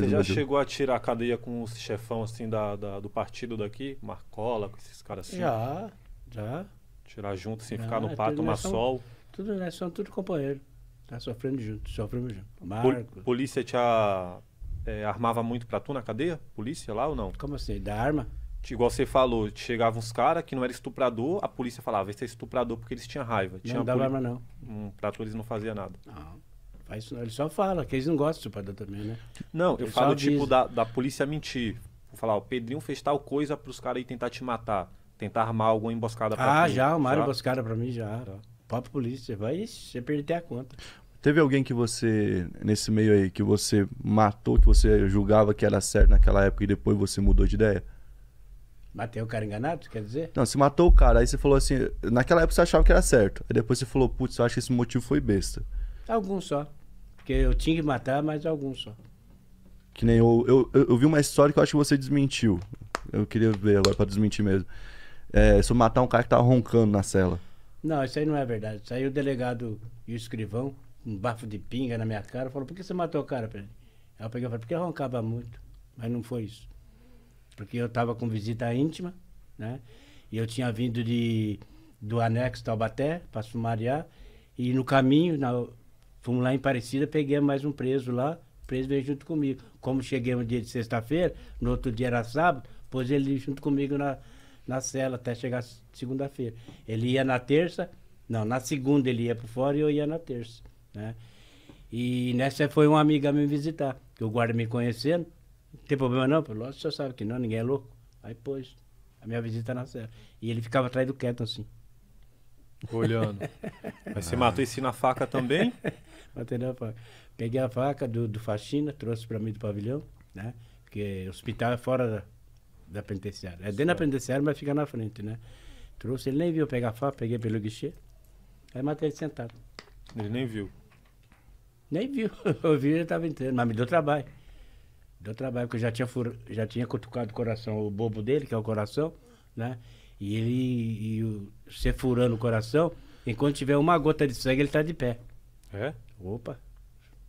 Você já chegou a tirar a cadeia com os chefão assim da, da do partido daqui? Marcola, com esses caras assim? Já, já. Tirar junto, assim, já, ficar no pato tomar sol. Tudo, né, são tudo companheiro. Tá sofrendo junto, sofrendo junto. Marco. polícia te a, é, armava muito pra tu na cadeia? Polícia lá ou não? Como assim? Da arma? Igual você falou, chegavam uns caras que não era estuprador, a polícia falava, esse é estuprador porque eles tinham raiva. Não, tinha não dava arma não. Um, pra tu eles não fazia nada. Não. Mas ele só fala, que eles não gostam de chupador também, né? Não, eu ele falo tipo da, da polícia mentir. Vou falar, o Pedrinho fez tal coisa pros caras aí tentar te matar. Tentar armar alguma emboscada pra Ah, mim, já, armaram emboscada pra mim já. Tá. Papo polícia, vai, você perde até a conta. Teve alguém que você, nesse meio aí, que você matou, que você julgava que era certo naquela época e depois você mudou de ideia? Matei o cara enganado, quer dizer? Não, você matou o cara, aí você falou assim, naquela época você achava que era certo. Aí depois você falou, putz, eu acho que esse motivo foi besta. Alguns só. Porque eu tinha que matar mais alguns só. Que nem eu, eu, eu, eu vi uma história que eu acho que você desmentiu. Eu queria ver agora pra desmentir mesmo. É, matar um cara que tava roncando na cela. Não, isso aí não é verdade. Isso aí o delegado e o escrivão, um bafo de pinga na minha cara, falou, por que você matou o cara, Pedro? Aí eu peguei e falei, porque roncava muito. Mas não foi isso. Porque eu tava com visita íntima, né? E eu tinha vindo de, do anexo Taubaté, para Sumariá, e no caminho, na, Fomos lá em Parecida, peguei mais um preso lá, o preso veio junto comigo. Como cheguei no dia de sexta-feira, no outro dia era sábado, pôs ele junto comigo na, na cela até chegar segunda-feira. Ele ia na terça, não, na segunda ele ia por fora e eu ia na terça, né? E nessa foi uma amiga me visitar, que o guarda me conhecendo, não tem problema não, pelo lógico, o senhor sabe que não, ninguém é louco. Aí pôs a minha visita na cela. E ele ficava atrás do quieto assim. Olhando. Mas você ah. matou esse na faca também? Matei na faca. Peguei a faca do, do faxina, trouxe para mim do pavilhão, né? Porque o hospital é fora da, da penitenciária. É dentro da penitenciária, mas fica na frente, né? Trouxe, ele nem viu pegar a faca, peguei pelo guichê. Aí matei ele sentado. Ele nem viu? Nem viu. Eu vi, ele estava entrando, mas me deu trabalho. Deu trabalho, porque eu já tinha, fur... já tinha cutucado o coração, o bobo dele, que é o coração, né? E ele, você furando o coração, enquanto tiver uma gota de sangue, ele tá de pé. É? Opa.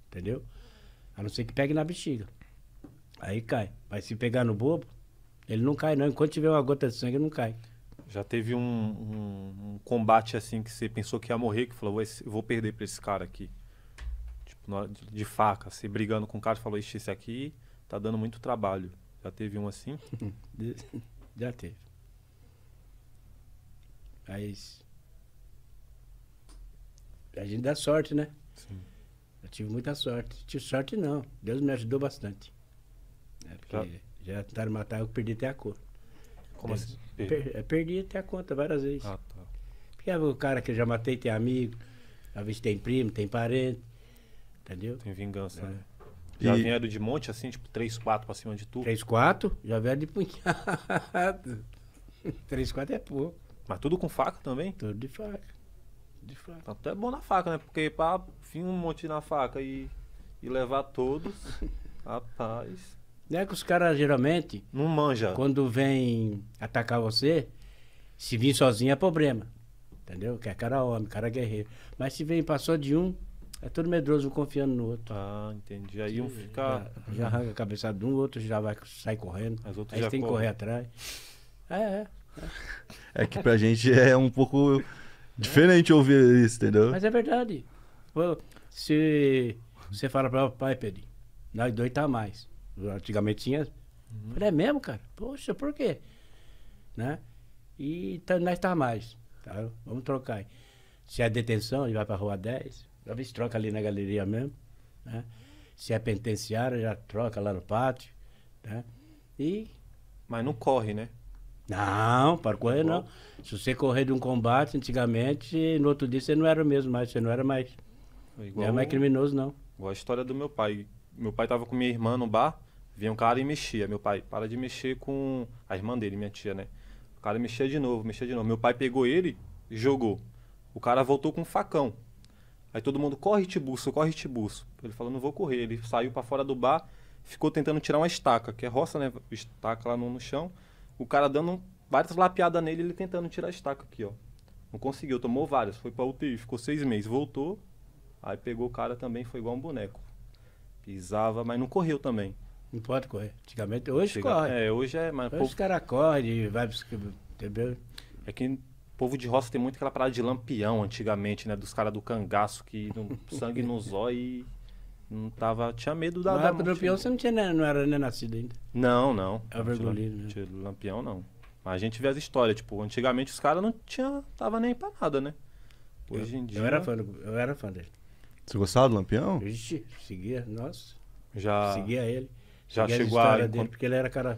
Entendeu? A não ser que pegue na bexiga. Aí cai. Mas se pegar no bobo, ele não cai, não. Enquanto tiver uma gota de sangue, ele não cai. Já teve um, um, um combate assim que você pensou que ia morrer, que falou, vou perder pra esse cara aqui. Tipo, de, de faca, você assim, brigando com o cara, falou, ixi, esse aqui tá dando muito trabalho. Já teve um assim? Já teve. Mas. A gente dá sorte, né? Sim. Eu tive muita sorte. Tive sorte, não. Deus me ajudou bastante. É Porque tá. já tentaram matar, eu perdi até a cor. Como Deus, assim? Per, é, perdi até a conta várias vezes. Ah, tá. Porque é o cara que eu já matei tem amigo, às vezes tem primo, tem parente. Entendeu? Tem vingança, é. né? Já e... vieram de monte, assim, tipo, 3, 4 pra cima de tudo? 3, 4? Já vieram de punhado. 3, 4 é pouco. Mas tudo com faca também? Tudo de faca. De faca. Então, tu é bom na faca, né? Porque pra vir um monte na faca e, e levar todos, rapaz. Não é que os caras geralmente. Não manja. Quando vem atacar você, se vir sozinho é problema. Entendeu? Que é cara homem, cara guerreiro. Mas se vem passou de um, é todo medroso, confiando no outro. Ah, entendi. Aí um fica. Já, já arranca a cabeça de um, outro já vai, sai correndo. As outros Aí já tem que correr atrás. É, é. É que pra gente é um pouco diferente é. ouvir isso, entendeu? Mas é verdade. Se você fala pra pai, Pedro, nós dois tá mais. Antigamente tinha. Uhum. é mesmo, cara? Poxa, por quê? Né? E tá, nós tá mais. Tá? Vamos trocar aí. Se é detenção, ele vai pra rua 10. Já vez troca ali na galeria mesmo. Né? Se é penitenciário, já troca lá no pátio. Né? E. Mas não corre, né? Não, parkour tá é não. Se você correr de um combate antigamente, no outro dia você não era mesmo mais, você não era mais. Igual, não era mais criminoso, não. Igual a história do meu pai. Meu pai tava com minha irmã no bar, vinha um cara e mexia. Meu pai, para de mexer com a irmã dele, minha tia, né? O cara mexia de novo, mexia de novo. Meu pai pegou ele e jogou. O cara voltou com um facão. Aí todo mundo, corre, Tibuço, corre, Tibuço. Ele falou, não vou correr. Ele saiu para fora do bar, ficou tentando tirar uma estaca, que é roça, né? Estaca lá no, no chão. O cara dando várias lapiadas nele, ele tentando tirar a estaca aqui, ó. Não conseguiu, tomou várias. Foi pra UTI, ficou seis meses. Voltou, aí pegou o cara também, foi igual um boneco. Pisava, mas não correu também. Não pode correr. Antigamente, hoje Chega, corre. É, hoje é, mas. Hoje povo... os caras correm, vai. Entendeu? É que povo de roça tem muito aquela parada de lampião antigamente, né? Dos caras do cangaço que sangue nos olhos e não tava. Tinha medo da. Mas da Lampião você não, tinha, né? não era nem é nascido ainda. Não, não. É o né? Lampião não. Mas a gente vê as histórias, tipo, antigamente os caras não tinha, tava nem pra nada, né? Hoje eu, em dia. Eu era fã, eu era fã dele. Você gostava do Lampião? Ixi, seguia, nossa. Já. Seguia ele. Já seguia chegou a. Dele, porque ele era cara.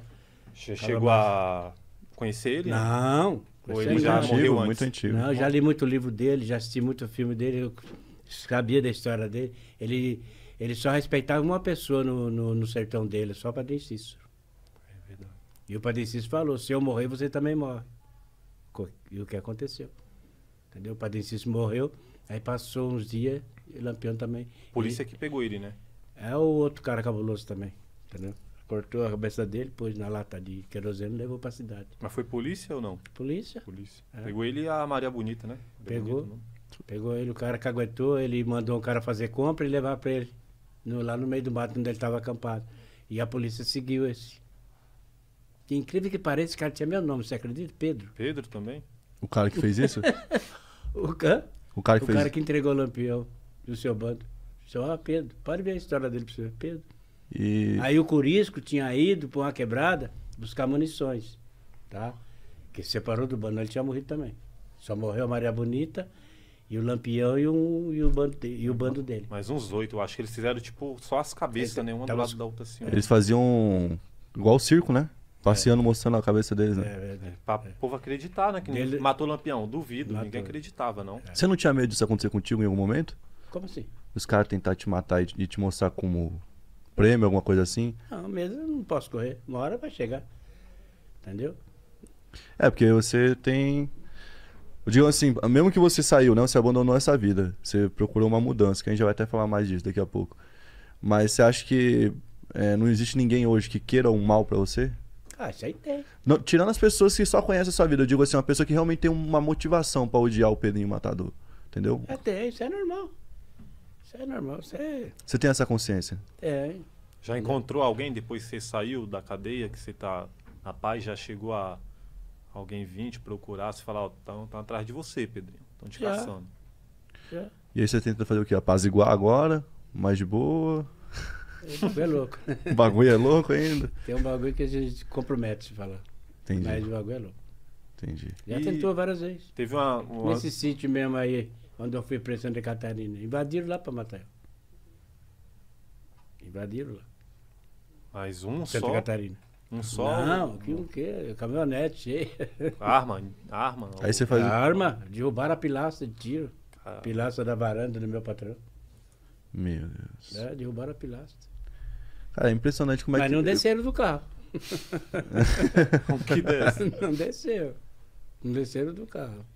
Che cara chegou mais... a conhecer ele? Não. Ou ele já antigo, morreu antes? Muito antigo. Não, já li muito livro dele, já assisti muito filme dele, eu sabia da história dele. Ele ele só respeitava uma pessoa no, no, no sertão dele, só o Padre Cícero. É verdade. E o Padre Cícero falou: se eu morrer, você também morre. E o que aconteceu? Entendeu? O Padre Cícero morreu, aí passou uns dias, e Lampião também. Polícia ele, que pegou ele, né? É o outro cara cabuloso também, entendeu? Cortou a cabeça dele, pôs na lata de querosene e levou pra cidade. Mas foi polícia ou não? Polícia. Polícia. É. Pegou ele e a Maria Bonita, né? Maria pegou. Bonita, né? pegou ele, o cara caguetou, ele mandou o cara fazer compra e levar pra ele no, lá no meio do mato onde ele estava acampado. E a polícia seguiu esse. incrível que pareça, esse cara tinha meu nome, você acredita? Pedro. Pedro também? O cara que fez isso? o, o cara que o fez cara que entregou o lampião do seu bando. Só ah, Pedro. Pode ver a história dele para você, Pedro. E... Aí o Curisco tinha ido para uma quebrada buscar munições, tá? Que separou do bando, ele tinha morrido também. Só morreu a Maria Bonita e o Lampião e o, e o, bando, de, e o bando dele. Mas uns oito, eu acho que eles fizeram, tipo, só as cabeças, eles, do lado da outra assim. Eles faziam igual o circo, né? Passeando, é. mostrando a cabeça deles, né? É, É, é. pra é. povo acreditar, né? Que Ele... matou o Lampião. Duvido, matou. ninguém acreditava, não. É. Você não tinha medo disso acontecer contigo em algum momento? Como assim? Os caras tentar te matar e, e te mostrar como prêmio, alguma coisa assim? Não, mesmo eu não posso correr. Uma hora vai chegar. Entendeu? É, porque você tem eu digo assim, mesmo que você saiu, né? Você abandonou essa vida. Você procurou uma mudança, que a gente vai até falar mais disso daqui a pouco. Mas você acha que é, não existe ninguém hoje que queira um mal para você? Ah, isso aí tem. Não, tirando as pessoas que só conhecem a sua vida, eu digo assim, uma pessoa que realmente tem uma motivação para odiar o Pedrinho Matador. Entendeu? É, tem, isso é normal. Isso é normal. Isso é... Você tem essa consciência? Tem. É. Já encontrou alguém depois que você saiu da cadeia, que você tá na paz, já chegou a alguém vir te procurar, se falar, ó, oh, tá, atrás de você, Pedrinho. Estão te yeah. É. caçando. Yeah. É. E aí você tenta fazer o quê? Apaziguar agora? Mais de boa? É, o bagulho é louco. o bagulho é louco ainda? Tem um bagulho que a gente compromete de falar. Entendi. Mas o bagulho é louco. Entendi. Já e tentou várias vezes. Teve uma, uma... Nesse sítio mesmo aí, onde eu fui para Santa Catarina. Invadiram lá para matar eu. Invadiram lá. Mais um Santa só? Santa Catarina. Um sol Não, que o quê? Caminhonete cheia. Arma, arma. Aí você faz. Arma, derrubaram a pilastra de tiro. Ah. Pilastra da varanda do meu patrão. Meu Deus. É, derrubaram a pilastra. Cara, é impressionante como é Mas é que. Mas não desceram do carro. como que desce? Não desceu. Não desceram do carro.